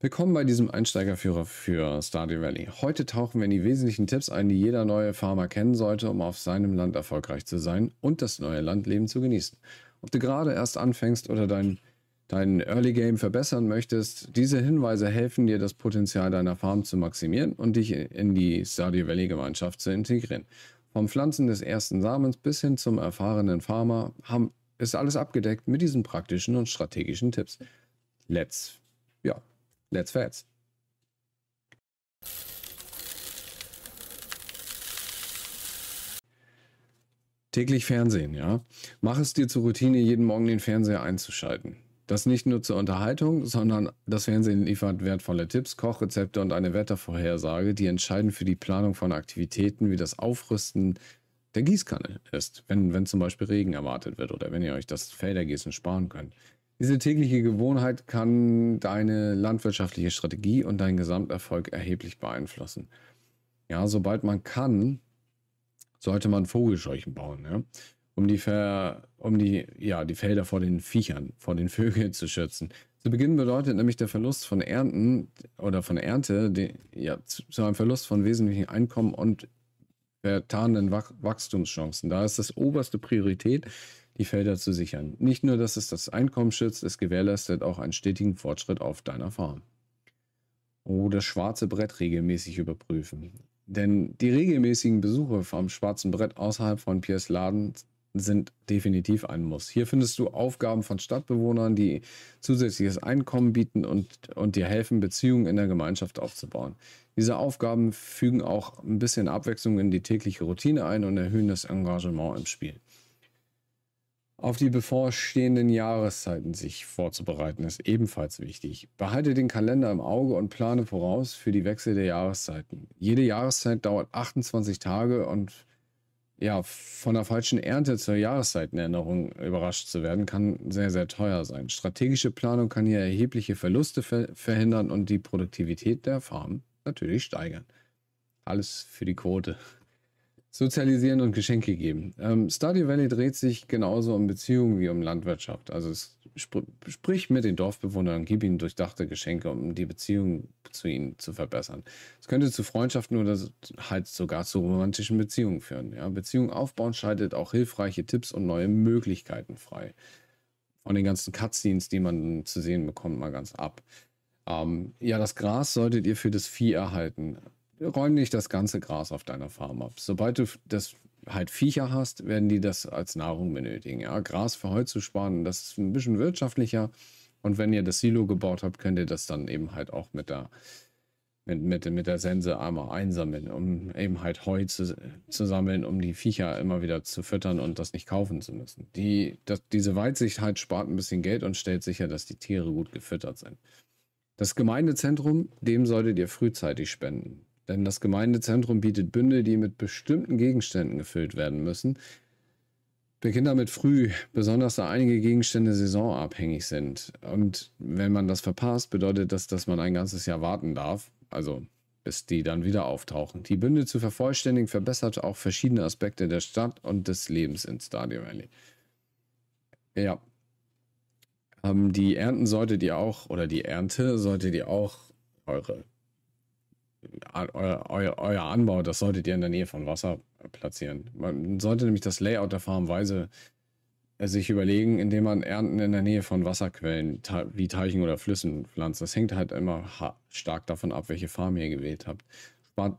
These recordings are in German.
Willkommen bei diesem Einsteigerführer für Stardew Valley. Heute tauchen wir in die wesentlichen Tipps ein, die jeder neue Farmer kennen sollte, um auf seinem Land erfolgreich zu sein und das neue Landleben zu genießen. Ob du gerade erst anfängst oder dein, dein Early Game verbessern möchtest, diese Hinweise helfen dir, das Potenzial deiner Farm zu maximieren und dich in die Stardew Valley Gemeinschaft zu integrieren. Vom Pflanzen des ersten Samens bis hin zum erfahrenen Farmer haben, ist alles abgedeckt mit diesen praktischen und strategischen Tipps. Let's Let's Fats. Täglich Fernsehen, ja. Mach es dir zur Routine, jeden Morgen den Fernseher einzuschalten. Das nicht nur zur Unterhaltung, sondern das Fernsehen liefert wertvolle Tipps, Kochrezepte und eine Wettervorhersage, die entscheidend für die Planung von Aktivitäten wie das Aufrüsten der Gießkanne ist, wenn, wenn zum Beispiel Regen erwartet wird oder wenn ihr euch das Feldergießen sparen könnt. Diese tägliche Gewohnheit kann deine landwirtschaftliche Strategie und deinen Gesamterfolg erheblich beeinflussen. Ja, sobald man kann, sollte man Vogelscheuchen bauen, ja? um, die, Ver, um die, ja, die Felder vor den Viechern, vor den Vögeln zu schützen. Zu Beginn bedeutet nämlich der Verlust von Ernten oder von Ernte die, ja, zu einem Verlust von wesentlichen Einkommen und vertanen Wach Wachstumschancen. Da ist das oberste Priorität, die Felder zu sichern. Nicht nur, dass es das Einkommen schützt, es gewährleistet auch einen stetigen Fortschritt auf deiner Farm. Oh, schwarze Brett regelmäßig überprüfen. Denn die regelmäßigen Besuche vom schwarzen Brett außerhalb von Piers Laden sind definitiv ein Muss. Hier findest du Aufgaben von Stadtbewohnern, die zusätzliches Einkommen bieten und, und dir helfen, Beziehungen in der Gemeinschaft aufzubauen. Diese Aufgaben fügen auch ein bisschen Abwechslung in die tägliche Routine ein und erhöhen das Engagement im Spiel. Auf die bevorstehenden Jahreszeiten sich vorzubereiten ist ebenfalls wichtig. Behalte den Kalender im Auge und plane voraus für die Wechsel der Jahreszeiten. Jede Jahreszeit dauert 28 Tage und ja, von der falschen Ernte zur Jahreszeitenänderung überrascht zu werden, kann sehr, sehr teuer sein. Strategische Planung kann hier erhebliche Verluste ver verhindern und die Produktivität der Farm natürlich steigern. Alles für die Quote. Sozialisieren und Geschenke geben. Ähm, Stardew Valley dreht sich genauso um Beziehungen wie um Landwirtschaft. Also sp sprich mit den Dorfbewohnern, gib ihnen durchdachte Geschenke, um die Beziehung zu ihnen zu verbessern. Es könnte zu Freundschaften oder halt sogar zu romantischen Beziehungen führen. Ja? Beziehungen aufbauen schaltet auch hilfreiche Tipps und neue Möglichkeiten frei. Von den ganzen Cutscenes, die man zu sehen bekommt, mal ganz ab. Ähm, ja, das Gras solltet ihr für das Vieh erhalten räum nicht das ganze Gras auf deiner Farm ab. Sobald du das halt Viecher hast, werden die das als Nahrung benötigen. Ja? Gras für Heu zu sparen, das ist ein bisschen wirtschaftlicher. Und wenn ihr das Silo gebaut habt, könnt ihr das dann eben halt auch mit der, mit, mit, mit der Sense einmal einsammeln, um eben halt Heu zu, zu sammeln, um die Viecher immer wieder zu füttern und das nicht kaufen zu müssen. Die, das, diese Weitsicht halt spart ein bisschen Geld und stellt sicher, dass die Tiere gut gefüttert sind. Das Gemeindezentrum, dem solltet ihr frühzeitig spenden. Denn das Gemeindezentrum bietet Bünde, die mit bestimmten Gegenständen gefüllt werden müssen. Beginnt damit früh, besonders da einige Gegenstände saisonabhängig sind. Und wenn man das verpasst, bedeutet das, dass man ein ganzes Jahr warten darf. Also bis die dann wieder auftauchen. Die Bünde zu vervollständigen verbessert auch verschiedene Aspekte der Stadt und des Lebens in Stadium Valley. Ja. Ähm, die Ernten solltet ihr auch, oder die Ernte solltet ihr auch eure euer, euer, Anbau, das solltet ihr in der Nähe von Wasser platzieren. Man sollte nämlich das Layout der Farm weise äh, sich überlegen, indem man Ernten in der Nähe von Wasserquellen wie Teichen oder Flüssen pflanzt. Das hängt halt immer stark davon ab, welche Farm ihr gewählt habt. Spart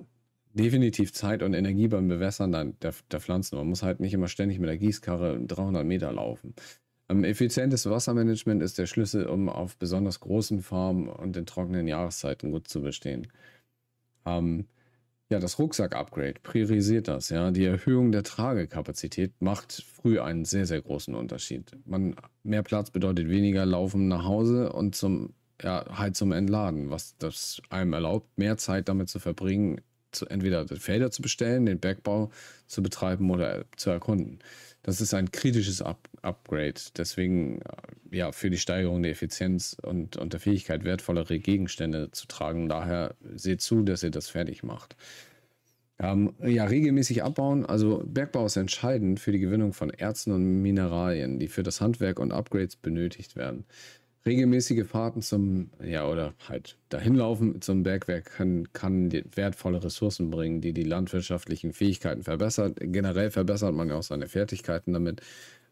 definitiv Zeit und Energie beim Bewässern der, der Pflanzen. Man muss halt nicht immer ständig mit der Gießkarre 300 Meter laufen. Ähm, effizientes Wassermanagement ist der Schlüssel, um auf besonders großen Farmen und in trockenen Jahreszeiten gut zu bestehen. Ähm, ja, das Rucksack-Upgrade priorisiert das. Ja, die Erhöhung der Tragekapazität macht früh einen sehr, sehr großen Unterschied. Man, mehr Platz bedeutet weniger Laufen nach Hause und zum, ja, halt zum Entladen, was das einem erlaubt, mehr Zeit damit zu verbringen, zu, entweder Felder zu bestellen, den Bergbau zu betreiben oder zu erkunden das ist ein kritisches Up Upgrade. Deswegen äh, ja für die Steigerung der Effizienz und, und der Fähigkeit, wertvollere Gegenstände zu tragen. Daher seht zu, dass ihr das fertig macht. Ähm, ja, regelmäßig abbauen. Also Bergbau ist entscheidend für die Gewinnung von Erzen und Mineralien, die für das Handwerk und Upgrades benötigt werden. Regelmäßige Fahrten zum, ja, oder halt dahinlaufen zum Bergwerk kann, kann wertvolle Ressourcen bringen, die die landwirtschaftlichen Fähigkeiten verbessern. Generell verbessert man ja auch seine Fertigkeiten damit.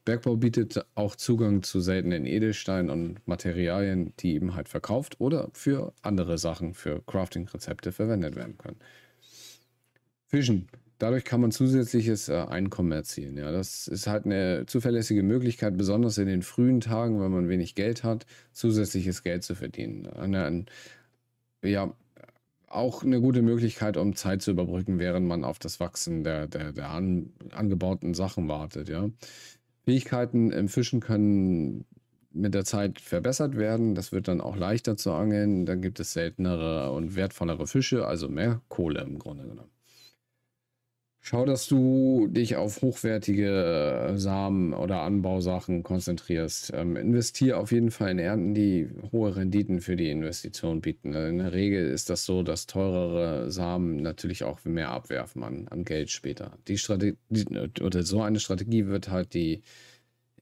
Bergbau bietet auch Zugang zu seltenen Edelsteinen und Materialien, die eben halt verkauft oder für andere Sachen, für Crafting-Rezepte verwendet werden können. Fischen dadurch kann man zusätzliches äh, Einkommen erzielen. Ja, das ist halt eine zuverlässige Möglichkeit, besonders in den frühen Tagen, wenn man wenig Geld hat, zusätzliches Geld zu verdienen. Eine, ja, auch eine gute Möglichkeit, um Zeit zu überbrücken, während man auf das Wachsen der, der, der an, angebauten Sachen wartet. Ja. Fähigkeiten im Fischen können mit der Zeit verbessert werden. Das wird dann auch leichter zu angeln. Dann gibt es seltenere und wertvollere Fische, also mehr Kohle im Grunde genommen. Schau, dass du dich auf hochwertige äh, Samen oder Anbausachen konzentrierst. Ähm, investier auf jeden Fall in Ernten, die hohe Renditen für die Investition bieten. Also in der Regel ist das so, dass teurere Samen natürlich auch mehr abwerfen an, an Geld später. Die Strategie oder so eine Strategie wird halt die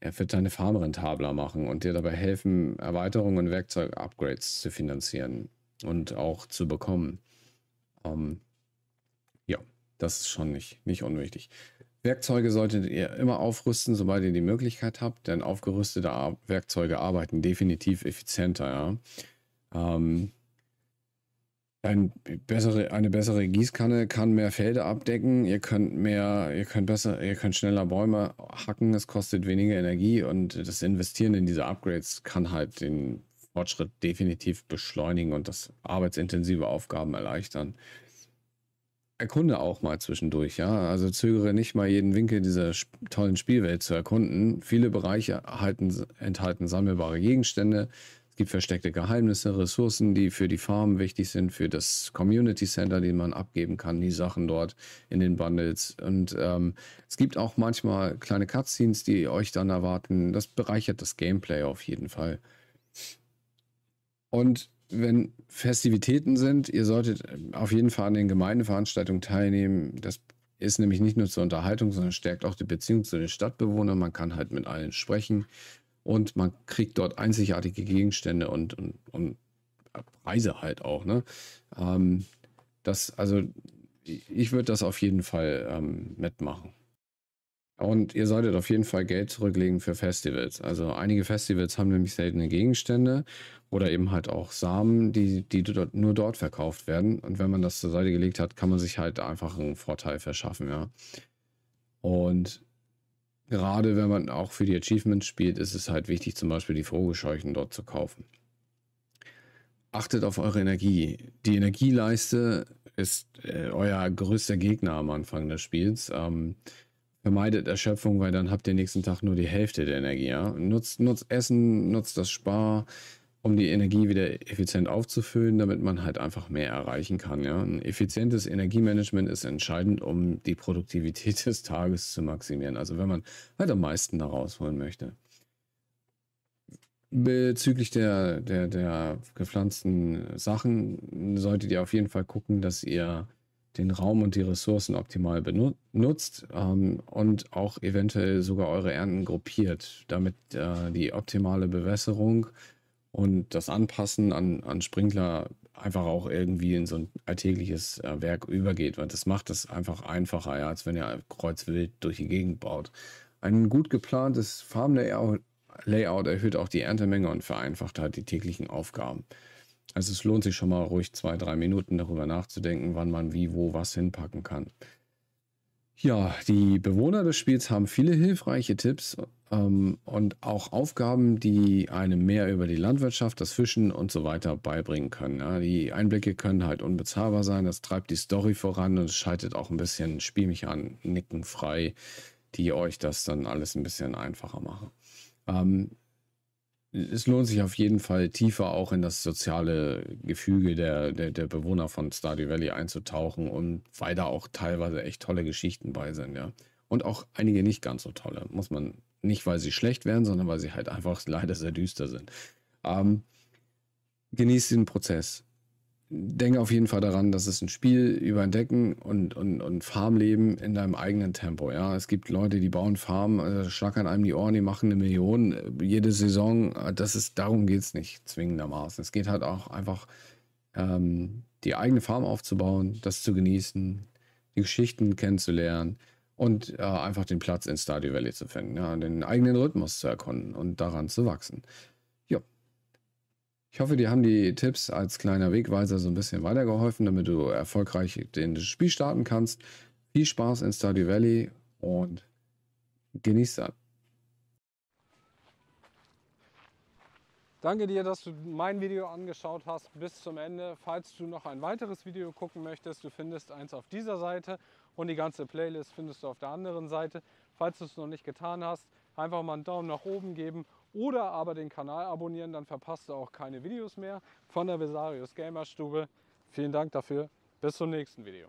er wird deine Farm rentabler machen und dir dabei helfen, Erweiterungen und Werkzeug-Upgrades zu finanzieren und auch zu bekommen. Ähm, das ist schon nicht, nicht unwichtig. Werkzeuge solltet ihr immer aufrüsten, sobald ihr die Möglichkeit habt, denn aufgerüstete Ar Werkzeuge arbeiten definitiv effizienter. Ja? Ähm, ein bessere, eine bessere Gießkanne kann mehr Felder abdecken, ihr könnt mehr, ihr könnt besser, ihr könnt schneller Bäume hacken, es kostet weniger Energie und das Investieren in diese Upgrades kann halt den Fortschritt definitiv beschleunigen und das arbeitsintensive Aufgaben erleichtern erkunde auch mal zwischendurch, ja. Also zögere nicht mal jeden Winkel dieser tollen Spielwelt zu erkunden. Viele Bereiche erhalten, enthalten sammelbare Gegenstände. Es gibt versteckte Geheimnisse, Ressourcen, die für die Farm wichtig sind, für das Community Center, den man abgeben kann, die Sachen dort in den Bundles. Und ähm, es gibt auch manchmal kleine Cutscenes, die euch dann erwarten. Das bereichert das Gameplay auf jeden Fall. Und wenn Festivitäten sind, ihr solltet ähm, auf jeden Fall an den Gemeindeveranstaltungen teilnehmen. Das ist nämlich nicht nur zur Unterhaltung, sondern stärkt auch die Beziehung zu den Stadtbewohnern. Man kann halt mit allen sprechen und man kriegt dort einzigartige Gegenstände und, und, und Preise halt auch. Ne? Ähm, das, also ich würde das auf jeden Fall ähm, mitmachen. Und ihr solltet auf jeden Fall Geld zurücklegen für Festivals. Also einige Festivals haben nämlich seltene Gegenstände oder eben halt auch Samen, die, die dort, nur dort verkauft werden. Und wenn man das zur Seite gelegt hat, kann man sich halt einfach einen Vorteil verschaffen, ja. Und gerade wenn man auch für die Achievements spielt, ist es halt wichtig, zum Beispiel die Vogelscheuchen dort zu kaufen. Achtet auf eure Energie. Die Energieleiste ist äh, euer größter Gegner am Anfang des Spiels. Ähm, Vermeidet Erschöpfung, weil dann habt ihr nächsten Tag nur die Hälfte der Energie. Ja? Nutzt, nutzt Essen, nutzt das Spar, um die Energie wieder effizient aufzufüllen, damit man halt einfach mehr erreichen kann. Ja? Ein effizientes Energiemanagement ist entscheidend, um die Produktivität des Tages zu maximieren. Also wenn man halt am meisten da rausholen möchte. Bezüglich der, der, der gepflanzten Sachen solltet ihr auf jeden Fall gucken, dass ihr den Raum und die Ressourcen optimal benutzt ähm, und auch eventuell sogar eure Ernten gruppiert, damit äh, die optimale Bewässerung und das Anpassen an, an Sprinkler einfach auch irgendwie in so ein alltägliches äh, Werk übergeht, weil das macht es einfach einfacher, ja, als wenn ihr kreuzwild durch die Gegend baut. Ein gut geplantes Farmlayout erhöht auch die Erntemenge und vereinfacht halt die täglichen Aufgaben. Also es lohnt sich schon mal ruhig zwei, drei Minuten darüber nachzudenken, wann man wie, wo, was hinpacken kann. Ja, die Bewohner des Spiels haben viele hilfreiche Tipps ähm, und auch Aufgaben, die einem mehr über die Landwirtschaft, das Fischen und so weiter beibringen können. Ja, die Einblicke können halt unbezahlbar sein, das treibt die Story voran und es schaltet auch ein bisschen Spielmechaniken frei, die euch das dann alles ein bisschen einfacher machen. Ähm, es lohnt sich auf jeden Fall tiefer auch in das soziale Gefüge der, der, der Bewohner von Stardew Valley einzutauchen und weil da auch teilweise echt tolle Geschichten bei sind, ja. Und auch einige nicht ganz so tolle. Muss man nicht, weil sie schlecht wären, sondern weil sie halt einfach leider sehr düster sind. Ähm, genießt den Prozess denke auf jeden Fall daran, dass es ein Spiel über Entdecken und, und, und Farmleben in deinem eigenen Tempo. Ja, es gibt Leute, die bauen Farmen, also schlackern einem die Ohren, die machen eine Million äh, jede Saison. Äh, das ist, darum geht es nicht zwingendermaßen. Es geht halt auch einfach, ähm, die eigene Farm aufzubauen, das zu genießen, die Geschichten kennenzulernen und äh, einfach den Platz in Stardew Valley zu finden, ja, den eigenen Rhythmus zu erkunden und daran zu wachsen. Ich hoffe, dir haben die Tipps als kleiner Wegweiser so ein bisschen weitergeholfen, damit du erfolgreich das Spiel starten kannst. Viel Spaß in Stardew Valley und genieß das. Danke dir, dass du mein Video angeschaut hast bis zum Ende. Falls du noch ein weiteres Video gucken möchtest, du findest eins auf dieser Seite und die ganze Playlist findest du auf der anderen Seite. Falls du es noch nicht getan hast, einfach mal einen Daumen nach oben geben oder aber den Kanal abonnieren, dann verpasst du auch keine Videos mehr von der Vesarius Gamer Stube. Vielen Dank dafür, bis zum nächsten Video.